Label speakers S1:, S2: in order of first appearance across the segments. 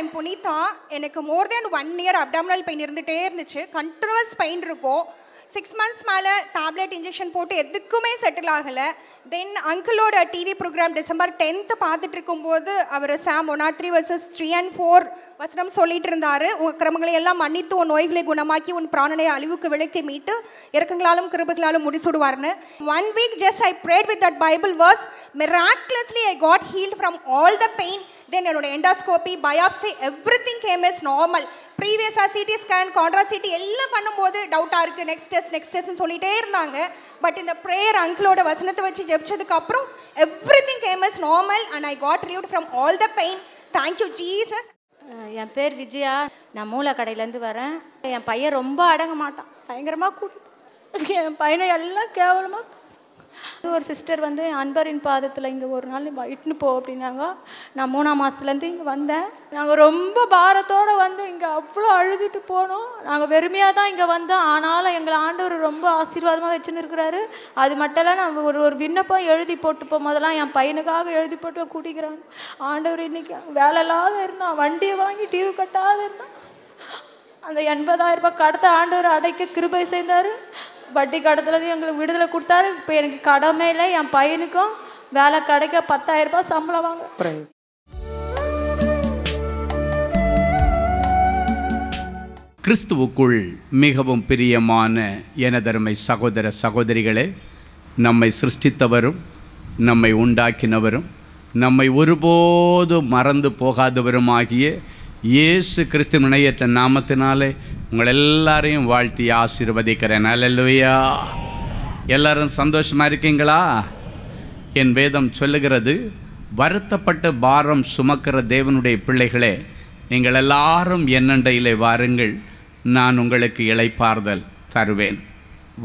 S1: I'm Punitha எனக்கு more than one year abdominal pain இருந்துகிட்டே இருந்துச்சு கண்ட்ரவர்ஸ் பெயின் இருக்கும் சிக்ஸ் மந்த்ஸ் மேலே டேப்லெட் இன்ஜெக்ஷன் போட்டு எதுக்குமே செட்டில் ஆகலை தென் அங்கிளோட டிவி ப்ரோக்ராம் டிசம்பர் டென்த்து பார்த்துட்டு இருக்கும்போது அவர் psalm one or three verses three and four வசனம் சொல்லிட்டு இருந்தாரு உன் கிரமங்களை எல்லாம் மன்னித்து உன் நோய்களை குணமாக்கி உன் பிராணனை அழிவுக்கு விளக்கி மீட்டு இறக்கங்களாலும் கிருபைகளாலும் முடிச்சுடுவார்னு one week just I prayed with that Bible was miraculously I got healed from all the pain then என்னோட endoscopy biopsy everything came is normal ப்ரீவியஸாக சிடி ஸ்கேன் கான்ட்ரா சிடி எல்லாம் பண்ணும்போது டவுட்டாக இருக்குது நெக்ஸ்ட் டெஸ்ட் நெக்ஸ்ட் டெஸ்ட்னு சொல்லிகிட்டே இருந்தாங்க but இந்த prayer அங்கிளோட வசனத்தை வச்சு ஜெபிச்சதுக்கப்புறம் everything came is normal and I got relieve from all the pain thank you Jesus என் பேர் விஜயா நான் மூளை கடையிலேருந்து வரேன் என் பையன் ரொம்ப அடங்க மாட்டான் பயங்கரமாக கூட்டிப்பான் என் பையனை எல்லாம் கேவலமாக ஒரு சிஸ்டர் வந்து அன்பரின் பாதத்தில் இங்கே ஒரு நாள் இட்டுன்னு போ அப்படின்னாங்க நான் மூணாம் மாதத்துலேருந்து இங்கே வந்தேன் நாங்கள் ரொம்ப பாரத்தோடு வந்து இங்கே அவ்வளோ அழுதுட்டு போனோம் நாங்கள் வெறுமையாக தான் இங்கே வந்தோம் ஆனாலும் எங்களை ஆண்டவர் ரொம்ப ஆசீர்வாதமாக வச்சுன்னு இருக்கிறாரு அது மட்டும் இல்லை நான் ஒரு ஒரு விண்ணப்பம் எழுதி போட்டு போகும் போதெல்லாம் என் பையனுக்காக எழுதி போட்டு கூட்டிக்கிறான் ஆண்டவர் இன்றைக்கி வேலை இல்லாத இருந்தான் வண்டியை வாங்கி டிவி கட்டாத இருந்தான் அந்த எண்பதாயிரம் ரூபாய் கடத்த ஆண்டவர் அடைக்க கிருபை செய்தார் வட்டி கடத்துலக்கு எங்களுக்கு விடுதலை கொடுத்தாரு இப்போ எனக்கு கடமை இல்லை என் பையனுக்கும் வேலை கிடைக்க பத்தாயிரம் ரூபாய் சம்பளம் வாங்க
S2: கிறிஸ்துவுக்குள்
S1: மிகவும் பிரியமான எனதருமை சகோதர சகோதரிகளே நம்மை சிருஷ்டித்தவரும் நம்மை உண்டாக்கினவரும் நம்மை ஒருபோதும் மறந்து போகாதவருமாகிய இயேசு கிறிஸ்து இணையற்ற நாமத்தினாலே உங்கள் எல்லாரையும் வாழ்த்தி ஆசீர்வதிக்கிறேன் அல்லையா எல்லாரும் சந்தோஷமாக இருக்கீங்களா என் வேதம் சொல்லுகிறது வருத்தப்பட்ட பாரம் சுமக்கிற தேவனுடைய பிள்ளைகளே நீங்கள் எல்லாரும் என்னண்டையிலே வாருங்கள் நான் உங்களுக்கு இழைப்பார்தல் தருவேன்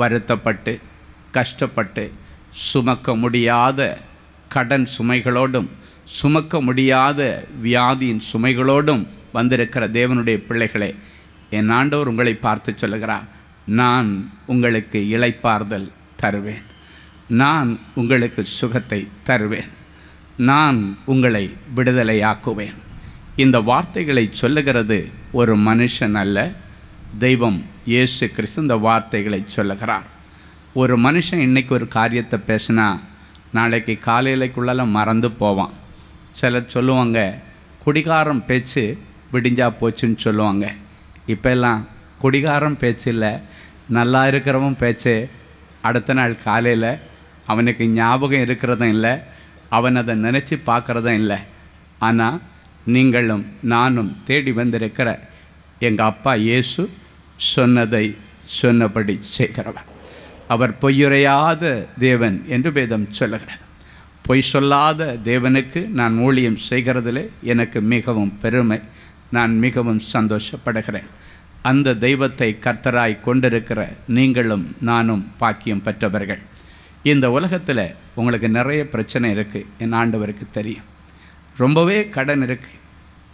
S1: வருத்தப்பட்டு கஷ்டப்பட்டு சுமக்க முடியாத கடன் சுமைகளோடும் சுமக்க முடியாத வியாதியின் சுமைகளோடும் வந்திருக்கிற தேவனுடைய பிள்ளைகளே என் ஆண்டவர் உங்களை பார்த்து சொல்லுகிறார் நான் உங்களுக்கு இழைப்பார்தல் தருவேன் நான் உங்களுக்கு சுகத்தை தருவேன் நான் உங்களை விடுதலையாக்குவேன் இந்த வார்த்தைகளை சொல்லுகிறது ஒரு மனுஷன் அல்ல தெய்வம் இயேசு கிறிஸ்து இந்த வார்த்தைகளை சொல்லுகிறார் ஒரு மனுஷன் இன்றைக்கி ஒரு காரியத்தை பேசினா நாளைக்கு காலையிலக்குள்ளெல்லாம் மறந்து போவான் சிலர் சொல்லுவாங்க குடிகாரம் பேச்சு விடிஞ்சா போச்சுன்னு சொல்லுவாங்க இப்போ எல்லாம் குடிகாரம் பேச்சு இல்லை நல்லா இருக்கிறவன் பேச்சு அடுத்த நாள் காலையில் அவனுக்கு ஞாபகம் இருக்கிறதும் இல்லை அவன் அதை நினச்சி பார்க்குறதும் இல்லை ஆனால் நீங்களும் நானும் தேடி வந்திருக்கிற எங்கள் அப்பா இயேசு சொன்னதை சொன்னபடி செய்கிறவன் அவர் பொய்யுரையாத தேவன் என்று வேதம் சொல்லுகிறார் பொய் சொல்லாத தேவனுக்கு நான் ஊழியம் செய்கிறதிலே எனக்கு மிகவும் பெருமை நான் மிகவும் சந்தோஷப்படுகிறேன் அந்த தெய்வத்தை கர்த்தராய் கொண்டிருக்கிற நீங்களும் நானும் பாக்கியம் பெற்றவர்கள் இந்த உலகத்தில் உங்களுக்கு நிறைய பிரச்சனை இருக்குது என் ஆண்டவருக்கு தெரியும் ரொம்பவே கடன் இருக்குது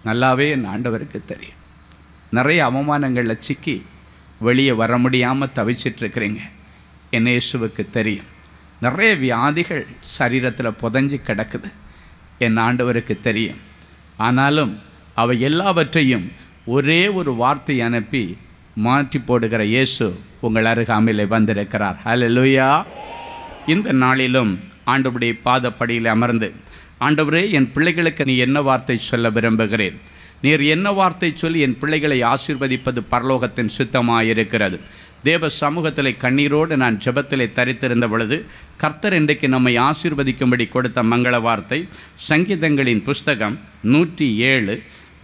S1: நல்லாவே என் ஆண்டவருக்கு தெரியும் நிறைய அவமானங்களில் சிக்கி வெளியே வர முடியாமல் தவிச்சிட்ருக்கிறீங்க என் இயேசுவுக்கு தெரியும் நிறைய வியாதிகள் சரீரத்தில் புதஞ்சி கிடக்குது என் ஆண்டவருக்கு தெரியும் ஆனாலும் அவை எல்லாவற்றையும் ஒரே ஒரு வார்த்தை அனுப்பி மாற்றி போடுகிற இயேசு உங்கள் அருகாமையில் வந்திருக்கிறார் ஹலலுயா இந்த நாளிலும் ஆண்டவுடைய பாதப்படியில் அமர்ந்து ஆண்டவரே என் பிள்ளைகளுக்கு நீ என்ன வார்த்தை சொல்ல விரும்புகிறேன் நீர் என்ன வார்த்தை சொல்லி என் பிள்ளைகளை ஆசீர்வதிப்பது பரலோகத்தின் இருக்கிறது தேவ சமூகத்தில் கண்ணீரோடு நான் ஜபத்திலே தரித்திருந்த பொழுது கர்த்தர் இன்றைக்கு நம்மை ஆசீர்வதிக்கும்படி கொடுத்த மங்கள வார்த்தை சங்கீதங்களின் புஸ்தகம் நூற்றி ஏழு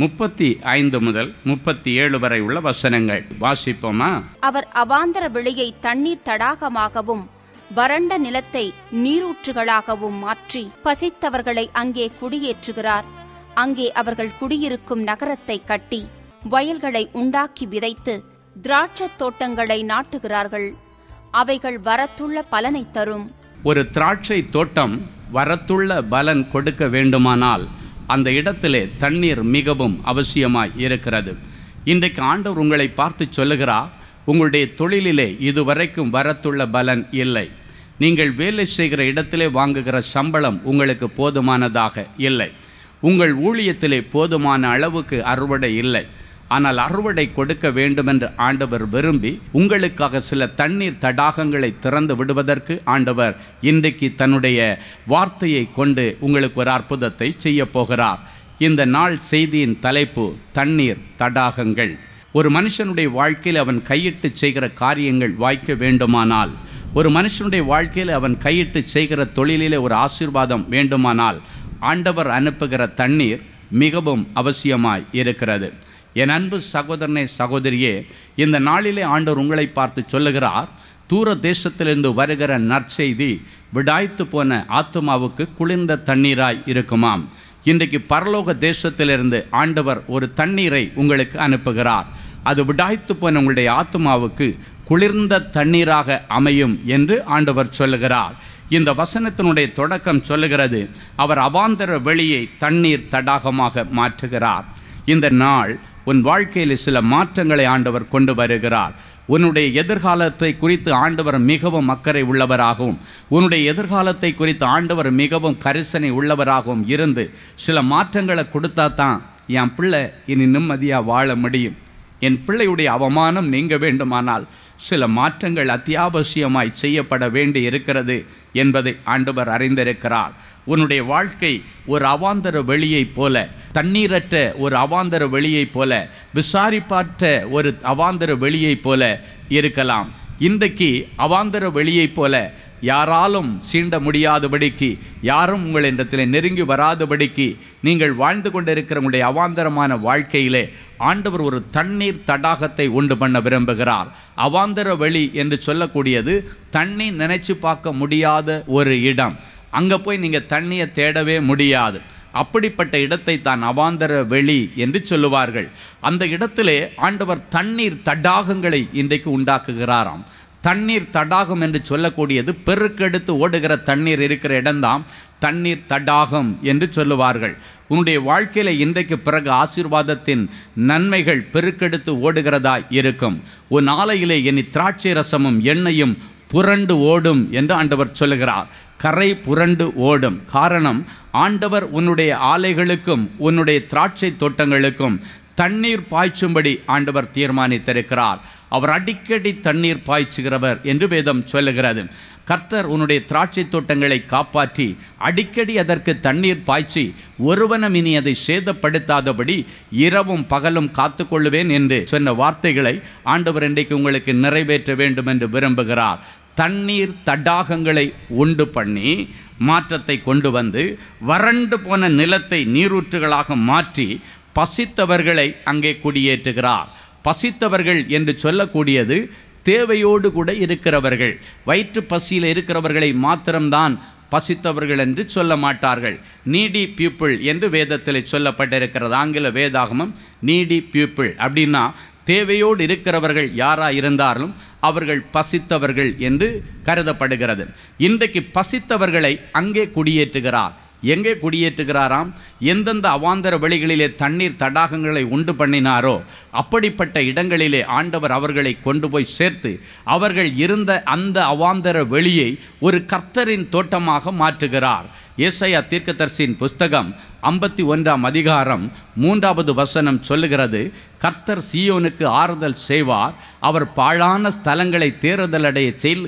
S1: முப்பத்தி ஐந்து முதல் முப்பத்தி ஏழு வரை உள்ள வசனங்கள் வாசிப்போமா அவர் அவாந்தர வெளியை தண்ணீர் தடாகமாகவும் வறண்ட நிலத்தை நீரூற்றுகளாகவும் மாற்றி பசித்தவர்களை அங்கே குடியேற்றுகிறார் அங்கே அவர்கள் குடியிருக்கும் நகரத்தை கட்டி வயல்களை உண்டாக்கி விதைத்து திராட்சத் தோட்டங்களை நாட்டுகிறார்கள் அவைகள் வரத்துள்ள பலனை தரும் ஒரு திராட்சை தோட்டம் வரத்துள்ள பலன் கொடுக்க வேண்டுமானால் அந்த இடத்திலே தண்ணீர் மிகவும் அவசியமாய் இருக்கிறது இன்றைக்கு ஆண்டவர் உங்களை பார்த்து சொல்லுகிறார் உங்களுடைய தொழிலிலே இதுவரைக்கும் வரத்துள்ள பலன் இல்லை நீங்கள் வேலை செய்கிற இடத்திலே வாங்குகிற சம்பளம் உங்களுக்கு போதுமானதாக இல்லை உங்கள் ஊழியத்திலே போதுமான அளவுக்கு அறுவடை இல்லை ஆனால் அறுவடை கொடுக்க வேண்டுமென்று ஆண்டவர் விரும்பி உங்களுக்காக சில தண்ணீர் தடாகங்களை திறந்து விடுவதற்கு ஆண்டவர் இன்றைக்கு தன்னுடைய வார்த்தையை கொண்டு உங்களுக்கு ஒரு அற்புதத்தை செய்ய போகிறார் இந்த நாள் செய்தியின் தலைப்பு தண்ணீர் தடாகங்கள் ஒரு மனுஷனுடைய வாழ்க்கையில் அவன் கையிட்டு செய்கிற காரியங்கள் வாய்க்க வேண்டுமானால் ஒரு மனுஷனுடைய வாழ்க்கையில் அவன் கையிட்டு செய்கிற தொழிலிலே ஒரு ஆசீர்வாதம் வேண்டுமானால் ஆண்டவர் அனுப்புகிற தண்ணீர் மிகவும் அவசியமாய் இருக்கிறது என் அன்பு சகோதரனே சகோதரியே இந்த நாளிலே ஆண்டவர் உங்களை பார்த்து சொல்லுகிறார் தூர தேசத்திலிருந்து வருகிற நற்செய்தி விடாய்த்து போன ஆத்மாவுக்கு குளிர்ந்த தண்ணீராய் இருக்குமாம் இன்றைக்கு பரலோக தேசத்திலிருந்து ஆண்டவர் ஒரு தண்ணீரை உங்களுக்கு அனுப்புகிறார் அது விடாய்த்து போன உங்களுடைய ஆத்மாவுக்கு குளிர்ந்த தண்ணீராக அமையும் என்று ஆண்டவர் சொல்லுகிறார் இந்த வசனத்தினுடைய தொடக்கம் சொல்லுகிறது அவர் அவாந்தர வெளியை தண்ணீர் தடாகமாக மாற்றுகிறார் இந்த நாள் உன் வாழ்க்கையில் சில மாற்றங்களை ஆண்டவர் கொண்டு வருகிறார் உன்னுடைய எதிர்காலத்தை குறித்து ஆண்டவர் மிகவும் அக்கறை உள்ளவராகவும் உன்னுடைய எதிர்காலத்தை குறித்து ஆண்டவர் மிகவும் கரிசனை உள்ளவராகவும் இருந்து சில மாற்றங்களை கொடுத்தா தான் என் பிள்ளை இனி நிம்மதியாக வாழ முடியும் என் பிள்ளையுடைய அவமானம் நீங்க வேண்டுமானால் சில மாற்றங்கள் அத்தியாவசியமாய் செய்யப்பட வேண்டி இருக்கிறது என்பதை ஆண்டவர் அறிந்திருக்கிறார் உன்னுடைய வாழ்க்கை ஒரு அவாந்தர வெளியைப் போல தண்ணீரற்ற ஒரு அவாந்தர வெளியைப் போல விசாரிப்பாற்ற ஒரு அவாந்தர வெளியைப் போல இருக்கலாம் இன்றைக்கு அவாந்தர வெளியைப் போல யாராலும் சீண்ட முடியாதபடிக்கு யாரும் உங்கள் இடத்தில் நெருங்கி வராதபடிக்கு நீங்கள் வாழ்ந்து கொண்டிருக்கிற உங்களுடைய அவாந்தரமான வாழ்க்கையிலே ஆண்டவர் ஒரு தண்ணீர் தடாகத்தை உண்டு பண்ண விரும்புகிறார் அவாந்தர வழி என்று சொல்லக்கூடியது தண்ணி நினைச்சு பார்க்க முடியாத ஒரு இடம் அங்கே போய் நீங்கள் தண்ணியை தேடவே முடியாது அப்படிப்பட்ட இடத்தை தான் அவாந்தர வெளி என்று சொல்லுவார்கள் அந்த இடத்திலே ஆண்டவர் தண்ணீர் தடாகங்களை இன்றைக்கு உண்டாக்குகிறாராம் தண்ணீர் தடாகம் என்று சொல்லக்கூடியது பெருக்கெடுத்து ஓடுகிற தண்ணீர் இருக்கிற இடம்தான் தண்ணீர் தடாகம் என்று சொல்லுவார்கள் உன்னுடைய வாழ்க்கையில் இன்றைக்கு பிறகு ஆசீர்வாதத்தின் நன்மைகள் பெருக்கெடுத்து ஓடுகிறதா இருக்கும் உன் ஆலையிலே இனி திராட்சை ரசமும் எண்ணெயும் புரண்டு ஓடும் என்று ஆண்டவர் சொல்லுகிறார் கரை புரண்டு ஓடும் காரணம் ஆண்டவர் உன்னுடைய ஆலைகளுக்கும் உன்னுடைய திராட்சை தோட்டங்களுக்கும் தண்ணீர் பாய்ச்சும்படி ஆண்டவர் தீர்மானித்திருக்கிறார் அவர் அடிக்கடி தண்ணீர் பாய்ச்சுகிறவர் என்று வேதம் சொல்லுகிறது கர்த்தர் உன்னுடைய திராட்சை தோட்டங்களை காப்பாற்றி அடிக்கடி அதற்கு தண்ணீர் பாய்ச்சி ஒருவனம் இனி அதை சேதப்படுத்தாதபடி இரவும் பகலும் காத்து கொள்ளுவேன் என்று சொன்ன வார்த்தைகளை ஆண்டவர் இன்றைக்கு உங்களுக்கு நிறைவேற்ற வேண்டும் என்று விரும்புகிறார் தண்ணீர் தடாகங்களை உண்டு பண்ணி மாற்றத்தை கொண்டு வந்து வறண்டு போன நிலத்தை நீரூற்றுகளாக மாற்றி பசித்தவர்களை அங்கே குடியேற்றுகிறார் பசித்தவர்கள் என்று சொல்லக்கூடியது தேவையோடு கூட இருக்கிறவர்கள் வயிற்று பசியில் இருக்கிறவர்களை மாத்திரம்தான் பசித்தவர்கள் என்று சொல்ல மாட்டார்கள் நீடி பியூப்பிள் என்று வேதத்தில் சொல்லப்பட்டிருக்கிறது ஆங்கில வேதாகமம் நீடி பியூப்பிள் அப்படின்னா தேவையோடு இருக்கிறவர்கள் யாராக இருந்தாலும் அவர்கள் பசித்தவர்கள் என்று கருதப்படுகிறது இன்றைக்கு பசித்தவர்களை அங்கே குடியேற்றுகிறார் எங்கே குடியேற்றுகிறாராம் எந்தெந்த அவாந்தர வழிகளிலே தண்ணீர் தடாகங்களை உண்டு பண்ணினாரோ அப்படிப்பட்ட இடங்களிலே ஆண்டவர் அவர்களை கொண்டு போய் சேர்த்து அவர்கள் இருந்த அந்த அவாந்தர வெளியை ஒரு கர்த்தரின் தோட்டமாக மாற்றுகிறார் ஏசையா தீர்க்கதர்சின் புஸ்தகம் ஐம்பத்தி ஒன்றாம் அதிகாரம் மூன்றாவது வசனம் சொல்லுகிறது கர்த்தர் சியோனுக்கு ஆறுதல் செய்வார் அவர் பாழான ஸ்தலங்களை தேர்தலடைய செய்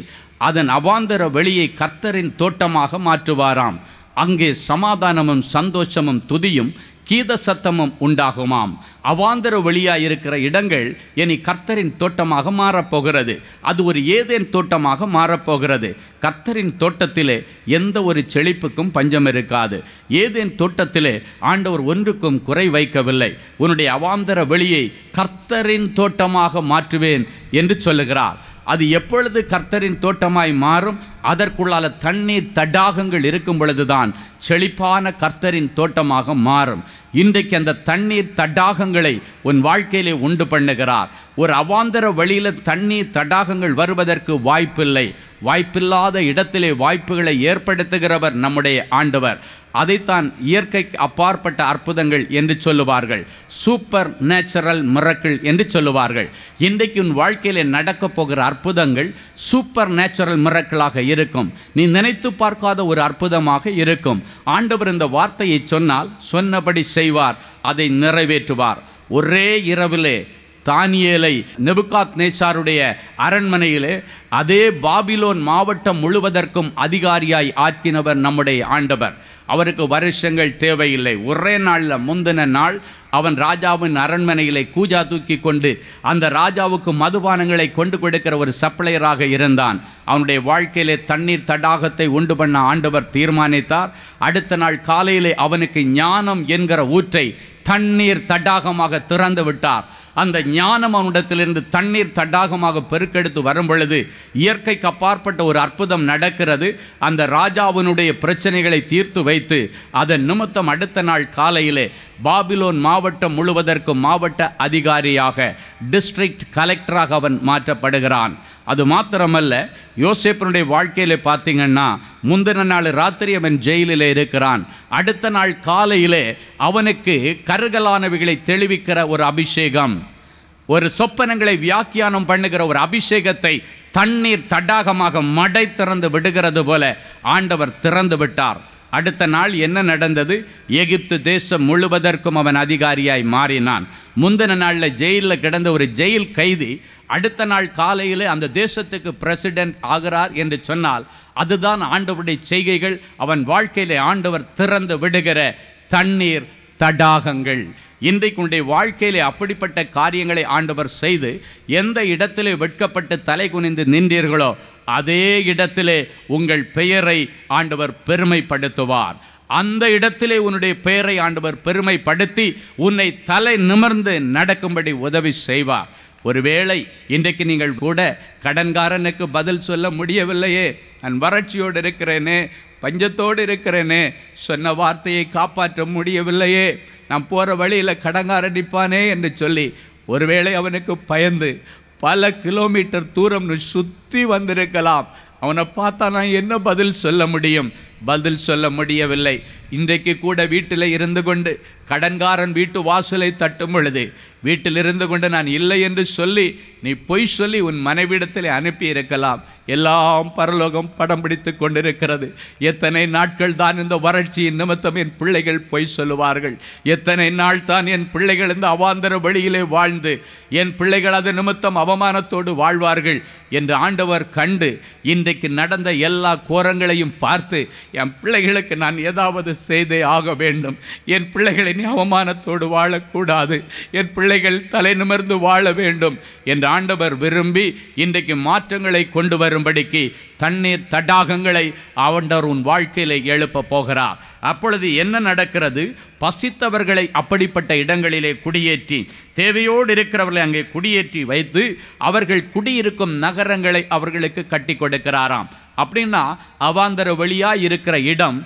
S1: அதன் அவாந்தர வெளியை கர்த்தரின் தோட்டமாக மாற்றுவாராம் அங்கே சமாதானமும் சந்தோஷமும் துதியும் கீத சத்தமும் உண்டாகுமாம் அவாந்தர வழியாக இருக்கிற இடங்கள் இனி கர்த்தரின் தோட்டமாக மாறப்போகிறது அது ஒரு ஏதேன் தோட்டமாக மாறப்போகிறது கர்த்தரின் தோட்டத்திலே எந்த ஒரு செழிப்புக்கும் பஞ்சம் இருக்காது ஏதேன் தோட்டத்திலே ஆண்டவர் ஒன்றுக்கும் குறை வைக்கவில்லை உன்னுடைய அவாந்தர வெளியை கர்த்தரின் தோட்டமாக மாற்றுவேன் என்று சொல்லுகிறார் அது எப்பொழுது கர்த்தரின் தோட்டமாய் மாறும் அதற்குள்ளால தண்ணீர் தடாகங்கள் இருக்கும் பொழுதுதான் செழிப்பான கர்த்தரின் தோட்டமாக மாறும் இன்றைக்கு அந்த தண்ணீர் தடாகங்களை உன் வாழ்க்கையிலே உண்டு பண்ணுகிறார் ஒரு அவாந்தர வழியில் தண்ணீர் தடாகங்கள் வருவதற்கு வாய்ப்பில்லை வாய்ப்பில்லாத இடத்திலே வாய்ப்புகளை ஏற்படுத்துகிறவர் நம்முடைய ஆண்டவர் அதைத்தான் இயற்கைக்கு அப்பாற்பட்ட அற்புதங்கள் என்று சொல்லுவார்கள் சூப்பர் நேச்சுரல் மிரக்கிள் என்று சொல்லுவார்கள் இன்றைக்கு உன் வாழ்க்கையில் நடக்கப் போகிற அற்புதங்கள் சூப்பர் நேச்சுரல் மிரக்கிளாக இருக்கும் நீ நினைத்து பார்க்காத ஒரு அற்புதமாக இருக்கும் ஆண்டவர் இந்த வார்த்தையை சொன்னால் சொன்னபடி செய்வார் அதை நிறைவேற்றுவார் ஒரே இரவிலே தானியேலை நெபுகாத் நேச்சாருடைய அரண்மனையிலே அதே பாபிலோன் மாவட்டம் முழுவதற்கும் அதிகாரியாய் ஆக்கினவர் நம்முடைய ஆண்டவர் அவருக்கு வருஷங்கள் தேவையில்லை ஒரே நாளில் முந்தின நாள் அவன் ராஜாவின் அரண்மனையிலே கூஜா தூக்கி கொண்டு அந்த ராஜாவுக்கு மதுபானங்களை கொண்டு கொடுக்கிற ஒரு சப்ளையராக இருந்தான் அவனுடைய வாழ்க்கையிலே தண்ணீர் தடாகத்தை உண்டு பண்ண ஆண்டவர் தீர்மானித்தார் அடுத்த நாள் காலையிலே அவனுக்கு ஞானம் என்கிற ஊற்றை தண்ணீர் தடாகமாக திறந்து விட்டார் அந்த ஞானம் அவனிடத்திலிருந்து தண்ணீர் தடாகமாக பெருக்கெடுத்து வரும் பொழுது இயற்கைக்கு அப்பாற்பட்ட ஒரு அற்புதம் நடக்கிறது அந்த ராஜாவினுடைய பிரச்சனைகளை தீர்த்து வைத்து அதன் நிமித்தம் அடுத்த நாள் காலையிலே பாபிலோன் மாவட்டம் முழுவதற்கும் மாவட்ட அதிகாரியாக டிஸ்ட்ரிக்ட் கலெக்டராக அவன் மாற்றப்படுகிறான் அது மாத்திரமல்ல யோசேப்பனுடைய வாழ்க்கையில் பார்த்திங்கன்னா முந்தின நாள் ராத்திரி அவன் ஜெயிலில் இருக்கிறான் அடுத்த நாள் காலையிலே அவனுக்கு கருகலானவைகளை தெளிவிக்கிற ஒரு அபிஷேகம் ஒரு சொப்பனங்களை வியாக்கியானம் பண்ணுகிற ஒரு அபிஷேகத்தை தண்ணீர் தடாகமாக மடை திறந்து விடுகிறது போல ஆண்டவர் திறந்து விட்டார் அடுத்த நாள் என்ன நடந்தது எகிப்து தேசம் முழுவதற்கும் அவன் அதிகாரியாய் மாறினான் முந்தின நாளில் ஜெயிலில் கிடந்த ஒரு ஜெயில் கைதி அடுத்த நாள் காலையில் அந்த தேசத்துக்கு பிரசிடென்ட் ஆகிறார் என்று சொன்னால் அதுதான் ஆண்டவருடைய செய்கைகள் அவன் வாழ்க்கையிலே ஆண்டவர் திறந்து விடுகிற தண்ணீர் தடாகங்கள் இன்றைக்கு உடைய வாழ்க்கையிலே அப்படிப்பட்ட காரியங்களை ஆண்டவர் செய்து எந்த இடத்திலே வெட்கப்பட்டு தலை குனிந்து நின்றீர்களோ அதே இடத்திலே உங்கள் பெயரை ஆண்டவர் பெருமைப்படுத்துவார் அந்த இடத்திலே உன்னுடைய பெயரை ஆண்டவர் பெருமைப்படுத்தி உன்னை தலை நிமிர்ந்து நடக்கும்படி உதவி செய்வார் ஒருவேளை இன்றைக்கு நீங்கள் கூட கடன்காரனுக்கு பதில் சொல்ல முடியவில்லையே நான் வறட்சியோடு இருக்கிறேனே பஞ்சத்தோடு இருக்கிறேனே சொன்ன வார்த்தையை காப்பாற்ற முடியவில்லையே நான் போகிற வழியில் கடங்கார நிற்பானே என்று சொல்லி ஒருவேளை அவனுக்கு பயந்து பல கிலோமீட்டர் தூரம் சுற்றி வந்திருக்கலாம் அவனை பார்த்தா நான் என்ன பதில் சொல்ல முடியும் பதில் சொல்ல முடியவில்லை இன்றைக்கு கூட வீட்டில் இருந்து கொண்டு கடன்காரன் வீட்டு வாசலை தட்டும் பொழுது வீட்டில் இருந்து கொண்டு நான் இல்லை என்று சொல்லி நீ பொய் சொல்லி உன் மனைவிடத்தில் அனுப்பியிருக்கலாம் எல்லாம் பரலோகம் படம் பிடித்து கொண்டிருக்கிறது எத்தனை நாட்கள் தான் இந்த வறட்சியின் நிமித்தம் என் பிள்ளைகள் பொய் சொல்லுவார்கள் எத்தனை நாள் தான் என் பிள்ளைகள் இந்த அவாந்தர வழியிலே வாழ்ந்து என் பிள்ளைகள் அது நிமித்தம் அவமானத்தோடு வாழ்வார்கள் என்று ஆண்டவர் கண்டு இன்றைக்கு நடந்த எல்லா கோரங்களையும் பார்த்து என் பிள்ளைகளுக்கு நான் ஏதாவது செய்தே ஆக வேண்டும் என் பிள்ளைகளை அவமானத்தோடு வாழக்கூடாது என் பிள்ளைகள் தலை நிமிர்ந்து வாழ வேண்டும் என்று ஆண்டவர் விரும்பி இன்றைக்கு மாற்றங்களை கொண்டு வரும்படிக்கு தண்ணீர் தடாகங்களை அவண்டர் உன் வாழ்க்கையில் எழுப்ப போகிறார் அப்பொழுது என்ன நடக்கிறது பசித்தவர்களை அப்படிப்பட்ட இடங்களிலே குடியேற்றி தேவையோடு இருக்கிறவர்களை அங்கே குடியேற்றி வைத்து அவர்கள் குடியிருக்கும் நகரங்களை அவர்களுக்கு கட்டி கொடுக்கிறாராம் அப்படின்னா அவாந்தர வழியாக இருக்கிற இடம்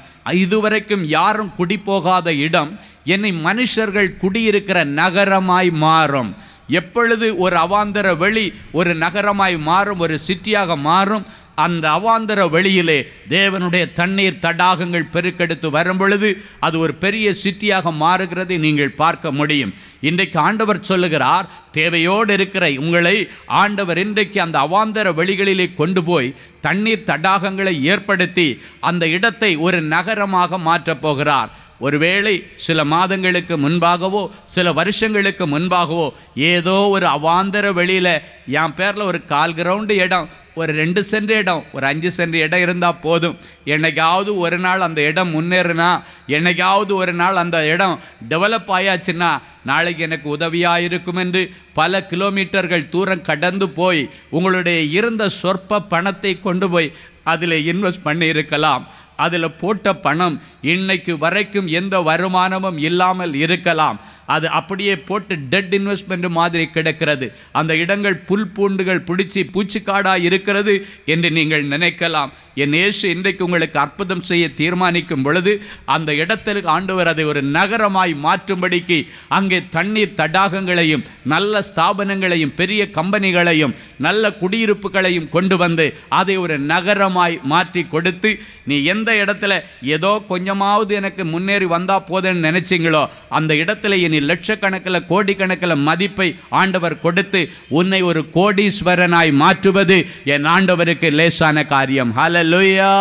S1: இதுவரைக்கும் யாரும் குடி போகாத இடம் என்னை மனுஷர்கள் குடியிருக்கிற நகரமாய் மாறும் எப்பொழுது ஒரு அவாந்தர வழி ஒரு நகரமாய் மாறும் ஒரு சிட்டியாக மாறும் அந்த அவாந்தர வெளியிலே தேவனுடைய தண்ணீர் தடாகங்கள் பெருக்கெடுத்து வரும் பொழுது அது ஒரு பெரிய சிட்டியாக மாறுகிறதை நீங்கள் பார்க்க முடியும் இன்றைக்கு ஆண்டவர் சொல்லுகிறார் தேவையோடு இருக்கிற உங்களை ஆண்டவர் இன்றைக்கு அந்த அவாந்தர வெளிகளிலே கொண்டு போய் தண்ணீர் தடாகங்களை ஏற்படுத்தி அந்த இடத்தை ஒரு நகரமாக மாற்றப் போகிறார் ஒருவேளை சில மாதங்களுக்கு முன்பாகவோ சில வருஷங்களுக்கு முன்பாகவோ ஏதோ ஒரு அவாந்தர வெளியில் என் பேரில் ஒரு கால் கிரவுண்டு இடம் ஒரு ரெண்டு சென்ட் இடம் ஒரு அஞ்சு சென்ட் இடம் இருந்தால் போதும் என்னைக்காவது ஒரு நாள் அந்த இடம் முன்னேறுனா என்னைக்காவது ஒரு நாள் அந்த இடம் டெவலப் ஆயாச்சுன்னா நாளைக்கு எனக்கு உதவியாக இருக்கும் என்று பல கிலோமீட்டர்கள் தூரம் கடந்து போய் உங்களுடைய இருந்த சொற்ப பணத்தை கொண்டு போய் அதில் இன்வெஸ்ட் பண்ணி இருக்கலாம் அதில் போட்ட பணம் இன்னைக்கு வரைக்கும் எந்த வருமானமும் இல்லாமல் இருக்கலாம் அது அப்படியே போட்டு டெட் இன்வெஸ்ட்மெண்ட் மாதிரி கிடக்கிறது அந்த இடங்கள் புல் பூண்டுகள் பிடிச்சி பூச்சிக்காடாக இருக்கிறது என்று நீங்கள் நினைக்கலாம் என் இயேசு இன்றைக்கு உங்களுக்கு அற்புதம் செய்ய தீர்மானிக்கும் பொழுது அந்த இடத்திற்கு ஆண்டவர் அதை ஒரு நகரமாய் மாற்றும்படிக்கு அங்கே தண்ணீர் தடாகங்களையும் நல்ல ஸ்தாபனங்களையும் பெரிய கம்பெனிகளையும் நல்ல குடியிருப்புகளையும் கொண்டு வந்து அதை ஒரு நகரமாய் மாற்றி கொடுத்து நீ எந்த இடத்துல ஏதோ கொஞ்சமாவது எனக்கு முன்னேறி வந்தால் போதுன்னு நினைச்சிங்களோ அந்த இடத்துல இனி லட்சக்கணக்கில் கோடிக்கணக்கில் மதிப்பை ஆண்டவர் கொடுத்து உன்னை ஒரு கோடீஸ்வரனாய் மாற்றுவது என் ஆண்டவருக்கு லேசான காரியம் ஹலலுயா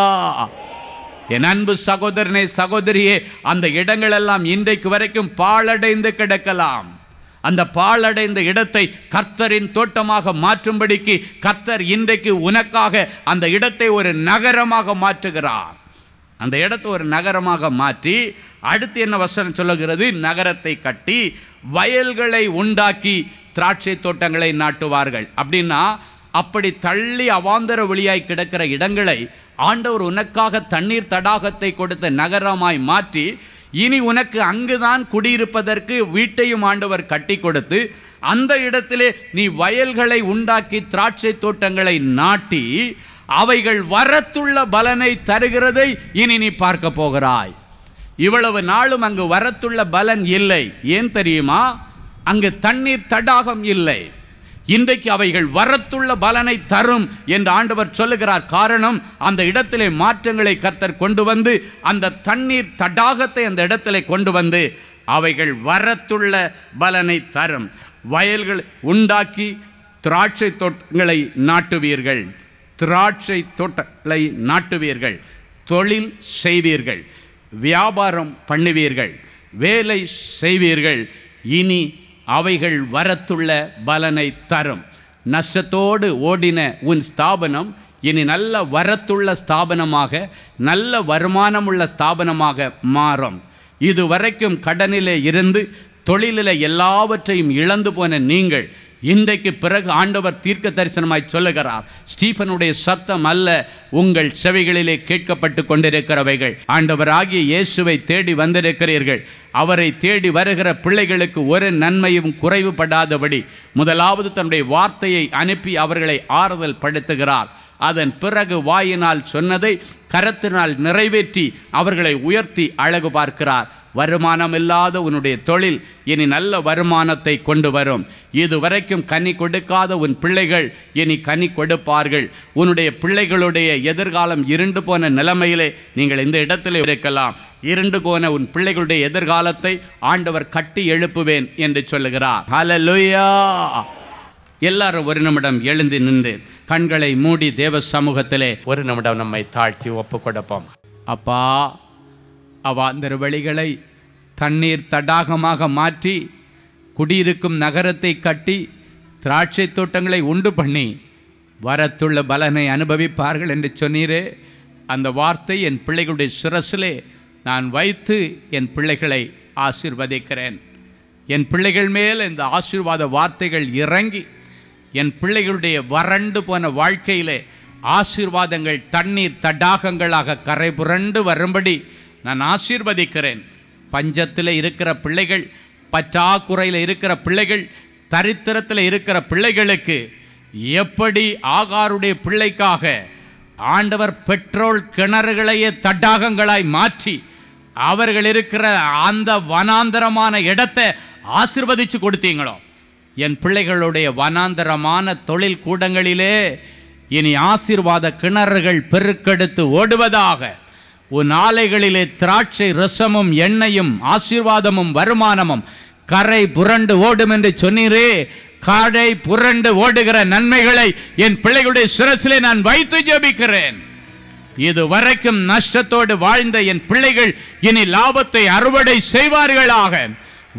S1: என் அன்பு சகோதரனே சகோதரியே அந்த இடங்களெல்லாம் இன்றைக்கு வரைக்கும் பாழடைந்து கிடக்கலாம் அந்த பாழடைந்த இடத்தை கர்த்தரின் தோட்டமாக மாற்றும்படிக்கு கர்த்தர் இன்றைக்கு உனக்காக அந்த இடத்தை ஒரு நகரமாக மாற்றுகிறார் அந்த இடத்த ஒரு நகரமாக மாற்றி அடுத்து என்ன வசனம் சொல்லுகிறது நகரத்தை கட்டி வயல்களை உண்டாக்கி திராட்சை தோட்டங்களை நாட்டுவார்கள் அப்படின்னா அப்படி தள்ளி அவாந்தர வழியாய் கிடக்கிற இடங்களை ஆண்டவர் உனக்காக தண்ணீர் தடாகத்தை கொடுத்த நகரமாய் மாற்றி இனி உனக்கு அங்குதான் குடியிருப்பதற்கு வீட்டையும் ஆண்டவர் கட்டி கொடுத்து அந்த இடத்திலே நீ வயல்களை உண்டாக்கி திராட்சை தோட்டங்களை நாட்டி அவைகள் வரத்துள்ள பலனை தருகிறதை இனி நீ பார்க்க போகிறாய் இவ்வளவு நாளும் அங்கு வரத்துள்ள பலன் இல்லை ஏன் தெரியுமா அங்கு தண்ணீர் தடாகம் இல்லை இன்றைக்கு அவைகள் வரத்துள்ள பலனை தரும் என்று ஆண்டவர் சொல்லுகிறார் காரணம் அந்த இடத்திலே மாற்றங்களை கர்த்தர் கொண்டு வந்து அந்த தண்ணீர் தடாகத்தை அந்த இடத்திலே கொண்டு வந்து அவைகள் வரத்துள்ள பலனை தரும் வயல்கள் உண்டாக்கி திராட்சை தோட்டங்களை நாட்டுவீர்கள் திராட்சை தோட்டங்களை நாட்டுவீர்கள் தொழில் செய்வீர்கள் வியாபாரம் பண்ணுவீர்கள் வேலை செய்வீர்கள் இனி அவைகள் வரத்துள்ள பலனை தரும் நஷ்டத்தோடு ஓடின உன் ஸ்தாபனம் இனி நல்ல வரத்துள்ள ஸ்தாபனமாக நல்ல வருமானமுள்ள ஸ்தாபனமாக மாறும் இதுவரைக்கும் கடனிலே இருந்து தொழிலில் எல்லாவற்றையும் இழந்து போன நீங்கள் இன்றைக்கு பிறகு ஆண்டவர் தீர்க்க தரிசனமாய் சொல்லுகிறார் ஸ்டீஃபனுடைய சத்தம் அல்ல உங்கள் செவைகளிலே கேட்கப்பட்டு கொண்டிருக்கிறவைகள் ஆண்டவராகிய இயேசுவை தேடி வந்திருக்கிறீர்கள் அவரை தேடி வருகிற பிள்ளைகளுக்கு ஒரு நன்மையும் குறைவுபடாதபடி முதலாவது தன்னுடைய வார்த்தையை அனுப்பி அவர்களை ஆறுதல் படுத்துகிறார் அதன் பிறகு வாயினால் சொன்னதை கரத்தினால் நிறைவேற்றி அவர்களை உயர்த்தி அழகு பார்க்கிறார் வருமானம் இல்லாத உன்னுடைய தொழில் இனி நல்ல வருமானத்தை கொண்டு வரும் இதுவரைக்கும் கனி கொடுக்காத உன் பிள்ளைகள் இனி கனி கொடுப்பார்கள் உன்னுடைய பிள்ளைகளுடைய எதிர்காலம் இருண்டு போன நிலைமையிலே நீங்கள் இந்த இடத்திலே இருக்கலாம் இருண்டு போன உன் பிள்ளைகளுடைய எதிர்காலத்தை ஆண்டவர் கட்டி எழுப்புவேன் என்று சொல்லுகிறார் ஹலலுயா எல்லாரும் ஒரு நிமிடம் எழுந்து நின்று கண்களை மூடி தேவ சமூகத்திலே ஒரு நிமிடம் நம்மை தாழ்த்தி ஒப்பு கொடுப்போம் அப்பா அந்த வழிகளை தண்ணீர் தடாகமாக மாற்றி குடியிருக்கும் நகரத்தை கட்டி திராட்சை தோட்டங்களை உண்டு பண்ணி வரத்துள்ள பலனை அனுபவிப்பார்கள் என்று சொன்னீரே அந்த வார்த்தை என் பிள்ளைகளுடைய சுரசிலே நான் வைத்து என் பிள்ளைகளை ஆசிர்வதிக்கிறேன் என் பிள்ளைகள் மேல் இந்த ஆசீர்வாத வார்த்தைகள் இறங்கி என் பிள்ளைகளுடைய வறண்டு போன வாழ்க்கையில் ஆசீர்வாதங்கள் தண்ணீர் தடாகங்களாக கரை புரண்டு வரும்படி நான் ஆசீர்வதிக்கிறேன் பஞ்சத்தில் இருக்கிற பிள்ளைகள் பற்றாக்குறையில் இருக்கிற பிள்ளைகள் தரித்திரத்தில் இருக்கிற பிள்ளைகளுக்கு எப்படி ஆகாருடைய பிள்ளைக்காக ஆண்டவர் பெட்ரோல் கிணறுகளையே தடாகங்களாய் மாற்றி அவர்கள் இருக்கிற அந்த வனாந்தரமான இடத்தை ஆசிர்வதித்து கொடுத்தீங்களோ என் பிள்ளைகளுடைய வனாந்தரமான தொழில் கூடங்களிலே இனி ஆசீர்வாத கிணறுகள் பெருக்கெடுத்து ஓடுவதாக உன் ஆலைகளிலே திராட்சை ரசமும் எண்ணெயும் ஆசீர்வாதமும் வருமானமும் கரை புரண்டு ஓடும் என்று சொன்னீரே காடை புரண்டு ஓடுகிற நன்மைகளை என் பிள்ளைகளுடைய சிரசிலே நான் வைத்து ஜபிக்கிறேன் இதுவரைக்கும் நஷ்டத்தோடு வாழ்ந்த என் பிள்ளைகள் இனி லாபத்தை அறுவடை செய்வார்களாக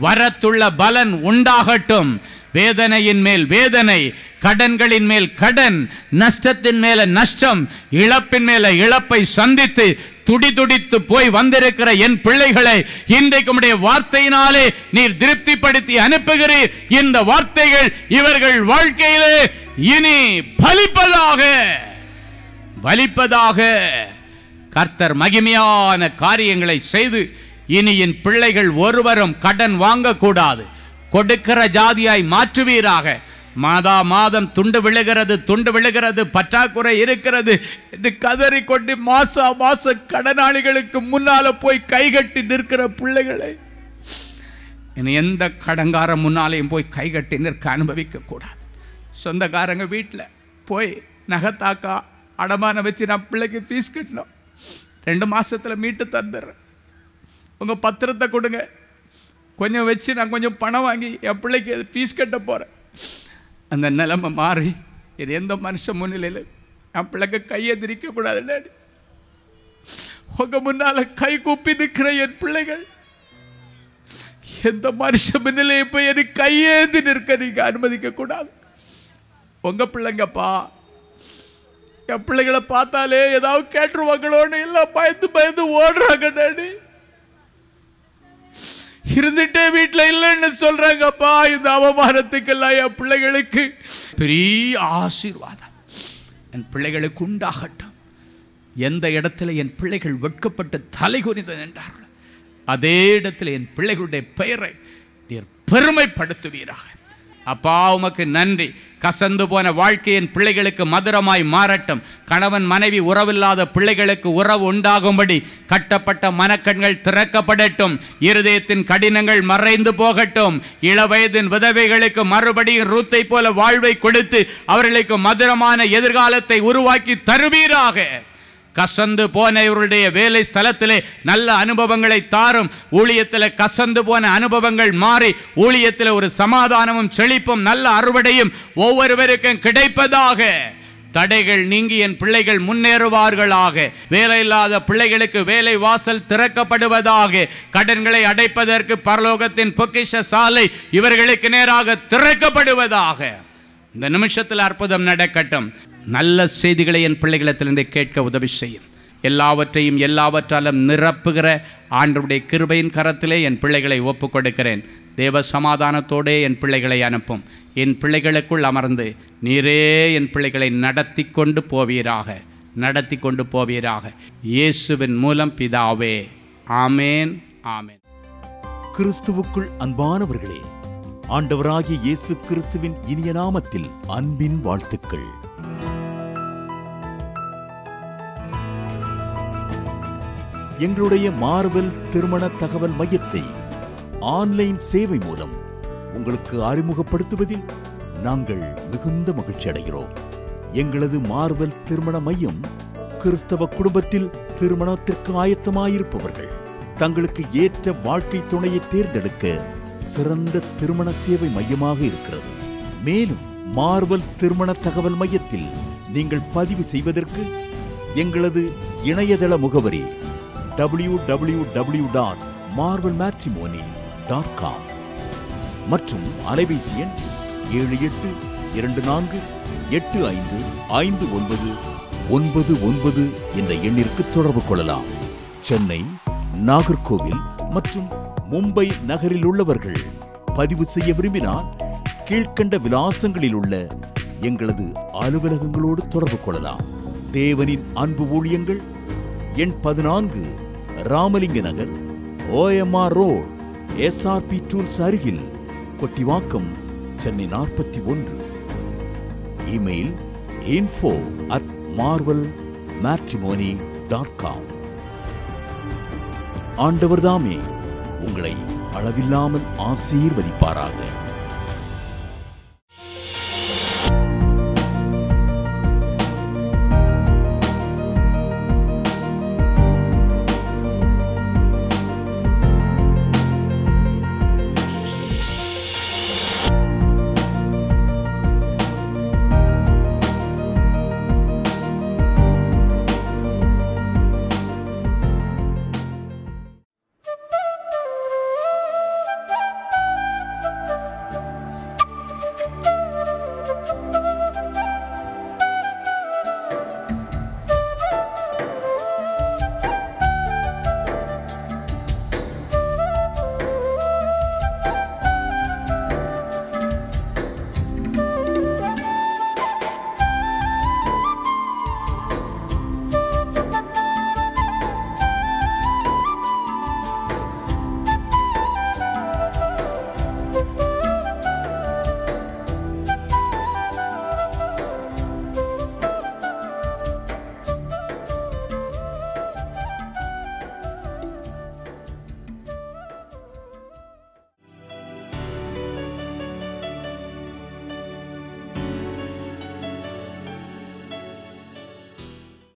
S1: வரத்துள்ள பலன் உண்டாகட்டும் வேதனையின் மேல் வேதனை கடன்களின் மேல் கடன் நஷ்டத்தின் மேல நஷ்டம் இழப்பின் மேல இழப்பை சந்தித்து துடி துடித்து போய் வந்திருக்கிற என் பிள்ளைகளை இன்றைக்கு உடைய வார்த்தையினாலே நீர் திருப்திப்படுத்தி அனுப்புகிறீர் இந்த வார்த்தைகள் இவர்கள் வாழ்க்கையிலே இனி பலிப்பதாக வலிப்பதாக கர்த்தர் மகிமையான காரியங்களை செய்து இனி என் பிள்ளைகள் ஒருவரும் கடன் வாங்கக்கூடாது கொடுக்கிற ஜாதியாய் மாற்றுவீராக மாதா மாதம் துண்டு விழுகிறது துண்டு விழுகிறது பற்றாக்குறை இருக்கிறது என்று கதறிக்கொண்டு கொண்டு மாச கடனாளிகளுக்கு முன்னால போய் கைகட்டி நிற்கிற பிள்ளைகளை இனி எந்த கடங்கார முன்னாலையும் போய் கைகட்டி நிற்க அனுபவிக்கக்கூடாது சொந்தக்காரங்க வீட்டில் போய் நகத்தாக்கா அடமானம் வச்சு நான் பிள்ளைக்கு ஃபீஸ் கட்டணும் ரெண்டு மாதத்தில் மீட்டு தந்துடுறேன் உங்கள் பத்திரத்தை கொடுங்க கொஞ்சம் வச்சு நான் கொஞ்சம் பணம் வாங்கி என் பிள்ளைக்கு அது ஃபீஸ் கட்ட போகிறேன் அந்த நிலமை மாறி இது எந்த மனுஷன் முன்னிலையில் என் பிள்ளைக்கு கையை திரிக்கக்கூடாது டாடி உங்கள் முன்னால் கை கூப்பி நிற்கிற என் பிள்ளைகள் எந்த மனுஷ முன்னிலையை போய் எனக்கு கையேந்தி நிற்க நீங்கள் அனுமதிக்கக்கூடாது உங்கள் பிள்ளைங்கப்பா என் பிள்ளைகளை பார்த்தாலே ஏதாவது கேட்டுருவாங்களோன்னு எல்லாம் பயந்து பயந்து ஓடுறாங்க டாடி இருந்துட்டே வீட்டில் இல்லைன்னு சொல்கிறாங்கப்பா இந்த அவமானத்துக்கெல்லாம் என் பிள்ளைகளுக்கு பெரிய ஆசீர்வாதம் என் பிள்ளைகளுக்கு உண்டாகட்டும் எந்த இடத்துல என் பிள்ளைகள் வெட்கப்பட்டு தலை குறிந்தது என்றார்கள் அதே இடத்துல என் பிள்ளைகளுடைய பெயரை நீர் பெருமைப்படுத்துவீராக அப்பா உமக்கு நன்றி கசந்து போன வாழ்க்கையின் பிள்ளைகளுக்கு மதுரமாய் மாறட்டும் கணவன் மனைவி உறவில்லாத பிள்ளைகளுக்கு உறவு உண்டாகும்படி கட்டப்பட்ட மனக்கண்கள் திறக்கப்படட்டும் இருதயத்தின் கடினங்கள் மறைந்து போகட்டும் இளவயதின் விதவைகளுக்கு மறுபடியும் ரூத்தை போல வாழ்வை கொடுத்து அவர்களுக்கு மதுரமான எதிர்காலத்தை உருவாக்கி தருவீராக கசந்து போன இவருடைய வேலை ஸ்தலத்திலே நல்ல அனுபவங்களை தாரும் ஊழியத்தில் கசந்து போன அனுபவங்கள் மாறி ஊழியத்தில் ஒரு சமாதானமும் செழிப்பும் நல்ல அறுவடையும் ஒவ்வொருவருக்கும் கிடைப்பதாக தடைகள் நீங்கி என் பிள்ளைகள் முன்னேறுவார்களாக வேலை இல்லாத பிள்ளைகளுக்கு வேலை வாசல் திறக்கப்படுவதாக கடன்களை அடைப்பதற்கு பரலோகத்தின் பொக்கிஷ சாலை இவர்களுக்கு நேராக திறக்கப்படுவதாக இந்த நிமிஷத்தில் அற்புதம் நடக்கட்டும் நல்ல செய்திகளை என் பிள்ளைகளிடத்திலிருந்து கேட்க உதவி செய்யும் எல்லாவற்றையும் எல்லாவற்றாலும் நிரப்புகிற ஆண்டருடைய கிருபையின் கரத்திலே என் பிள்ளைகளை ஒப்புக் கொடுக்கிறேன் தேவ சமாதானத்தோடே என் பிள்ளைகளை அனுப்பும் என் பிள்ளைகளுக்குள் அமர்ந்து நீரே என் பிள்ளைகளை நடத்தி கொண்டு போவீராக நடத்தி கொண்டு போவீராக இயேசுவின் மூலம் பிதாவே
S2: ஆமேன் ஆமேன் கிறிஸ்துவுக்குள் அன்பானவர்களே ஆண்டவராகிய இயேசு கிறிஸ்துவின் இனிய நாமத்தில் அன்பின் வாழ்த்துக்கள் எங்களுடைய மார்வெல் திருமண தகவல் மையத்தை ஆன்லைன் சேவை மூலம் உங்களுக்கு அறிமுகப்படுத்துவதில் நாங்கள் மிகுந்த மகிழ்ச்சி அடைகிறோம் எங்களது மார்வெல் திருமண மையம் கிறிஸ்தவ குடும்பத்தில் திருமணத்திற்கு ஆயத்தமாயிருப்பவர்கள் தங்களுக்கு ஏற்ற வாழ்க்கை துணையை தேர்ந்தெடுக்க சிறந்த திருமண சேவை மையமாக இருக்கிறது மேலும் மார்வல் திருமண தகவல் மையத்தில் நீங்கள் பதிவு செய்வதற்கு எங்களது இணையதள முகவரி டபிள்யூ டாட் மேட்ரிமோனி மற்றும் அலைபேசி எண் ஏழு எட்டு இரண்டு நான்கு எட்டு ஐந்து ஐந்து ஒன்பது ஒன்பது ஒன்பது என்ற எண்ணிற்கு தொடர்பு கொள்ளலாம் சென்னை நாகர்கோவில் மற்றும் மும்பை நகரில் உள்ளவர்கள் பதிவு செய்ய விரும்பினால் கீழ்கண்ட விலாசங்களில் உள்ள எங்களது அலுவலகங்களோடு தொடர்பு கொள்ளலாம் தேவனின் அன்பு ஊழியங்கள் எண் பதினான்கு Ramalinga Nagar OMR road SRP tools அருகில் கொட்டிவாக்கம் சென்னை நாற்பத்தி ஒன்று email info at marvel matrimony dot com ஆண்டவர் தாமே உங்களை அளவில்லாமல் ஆசீர்வதிப்பாராக